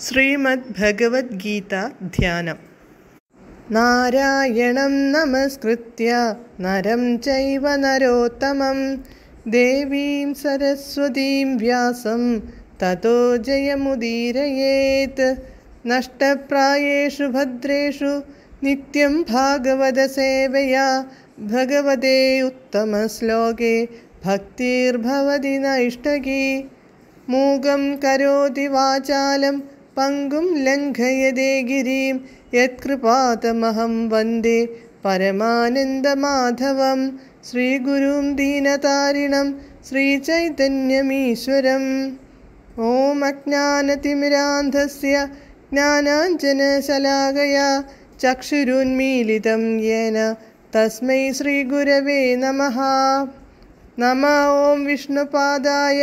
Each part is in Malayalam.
श्रीमद्भगवद्गीता ध्यानम् नारायणं नमस्कृत्य नरं चैव नरोत्तमं देवीं सरस्वतीं व्यासं ततो जयमुदीरयेत् नष्टप्रायेषु भद्रेषु नित्यं भागवतसेवया भगवते उत्तमश्लोके भक्तिर्भवति न इष्टकी मूगं करोति वाचालम् पङ्गुं लङ्घयदे गिरीं यत्कृपातमहं वन्दे परमानन्दमाधवं श्रीगुरुं दीनतारिणं श्रीचैतन्यमीश्वरम् ॐ अज्ञानतिमिरान्धस्य ज्ञानाञ्जनशलाकया चक्षुरुन्मीलितं येन तस्मै श्रीगुरवे नमः नमः ॐ विष्णुपादाय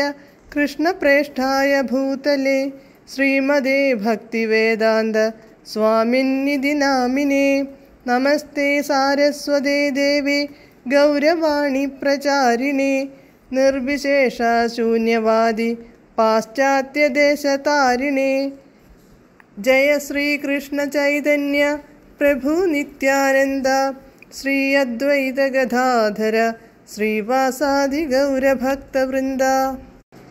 कृष्णप्रेष्ठाय भूतले ശ്രീമതേ ഭക്തിവേദാന്ത സ്വാമിന്നിധി നാമിനേ നമസ്തേ സാരസ്വതേ ദേവി ഗൗരവാണി പ്രചാരിണേ നിർവിശേഷശൂന്യവാദി പാശ്ചാത്യദേശതാരിണേ ജയ ശ്രീകൃഷ്ണ ചൈതന്യ പ്രഭു നിത്യാനന്ദ ശ്രീ അദ്വൈത ഗതാധര ശ്രീവാസാദി ഗൗരഭക്തവൃന്ദ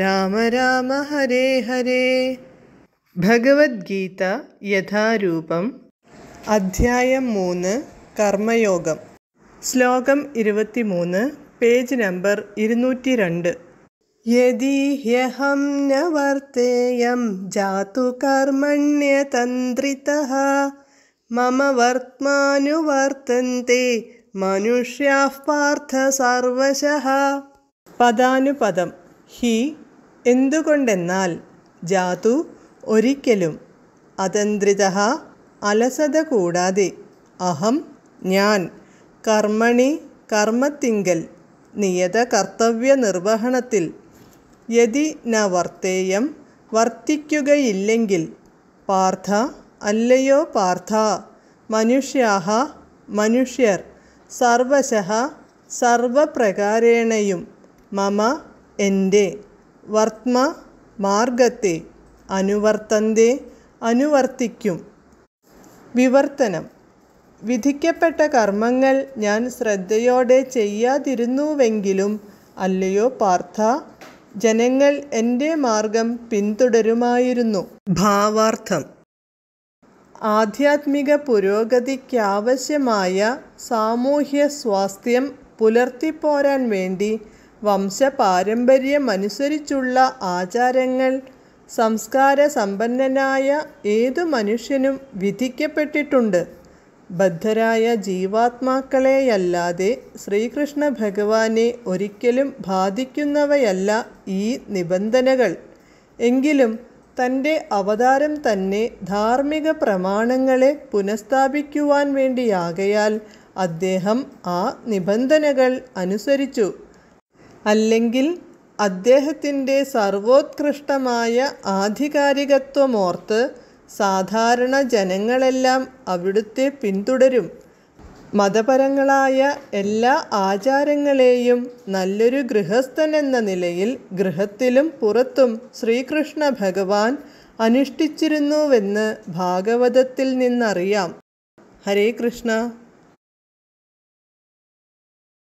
രാമ രാമ ഹരേ ഹരേ ഭഗവത്ഗീത യഥാരൂപം അധ്യായം മൂന്ന് കർമ്മയോഗം ശ്ലോകം ഇരുപത്തി മൂന്ന് പേജ് നമ്പർ ഇരുന്നൂറ്റി രണ്ട് യദീഹ്യഹം ന വർത്തേയം ജാതു കർമ്മണ്യതന്ത്രിത മമ വർത്തമാനുവർത്തന്തെ മനുഷ്യാ പാർത്ഥ സർവശ പദാനുപദം ഹി എന്തുകൊണ്ടെന്നാൽ ജാതു ഒരിക്കലും അതന്ത്രിത അലസത കൂടാതെ അഹം ഞാൻ കർമ്മണി കർമ്മത്തിങ്കൽ നിയത കർത്തവ്യ നിർവഹണത്തിൽ യതി ന വർത്തേയം വർത്തിക്കുകയില്ലെങ്കിൽ പാർത്ഥ അല്ലയോ പാർത്ഥ മനുഷ്യാഹ മനുഷ്യർ സർവശ സർവപ്രകാരേണയും മമ എൻ്റെ വർത്മ മാർഗത്തെ അനുവർത്തന്തെ അനുവർത്തിക്കും വിവർത്തനം വിധിക്കപ്പെട്ട കർമ്മങ്ങൾ ഞാൻ ശ്രദ്ധയോടെ ചെയ്യാതിരുന്നുവെങ്കിലും അല്ലയോ പാർത്ഥ ജനങ്ങൾ എൻ്റെ മാർഗം പിന്തുടരുമായിരുന്നു ഭാവാർത്ഥം ആധ്യാത്മിക പുരോഗതിക്കാവശ്യമായ സാമൂഹ്യ സ്വാസ്ഥ്യം പുലർത്തിപ്പോരാൻ വേണ്ടി വംശപാരമ്പര്യമനുസരിച്ചുള്ള ആചാരങ്ങൾ സംസ്കാര സമ്പന്നനായ ഏതു മനുഷ്യനും വിധിക്കപ്പെട്ടിട്ടുണ്ട് ബദ്ധരായ ജീവാത്മാക്കളെയല്ലാതെ ശ്രീകൃഷ്ണ ഭഗവാനെ ഒരിക്കലും ബാധിക്കുന്നവയല്ല ഈ നിബന്ധനകൾ എങ്കിലും തൻ്റെ അവതാരം തന്നെ ധാർമ്മിക പ്രമാണങ്ങളെ പുനഃസ്ഥാപിക്കുവാൻ വേണ്ടിയാകയാൽ അദ്ദേഹം ആ നിബന്ധനകൾ അനുസരിച്ചു അല്ലെങ്കിൽ അദ്ദേഹത്തിൻ്റെ സർവോത്കൃഷ്ടമായ ആധികാരികത്വമോർത്ത് സാധാരണ ജനങ്ങളെല്ലാം അവിടുത്തെ പിന്തുടരും മതപരങ്ങളായ എല്ലാ ആചാരങ്ങളെയും നല്ലൊരു ഗൃഹസ്ഥൻ എന്ന നിലയിൽ ഗൃഹത്തിലും പുറത്തും ശ്രീകൃഷ്ണ ഭഗവാൻ അനുഷ്ഠിച്ചിരുന്നുവെന്ന് ഭാഗവതത്തിൽ നിന്നറിയാം ഹരേ കൃഷ്ണ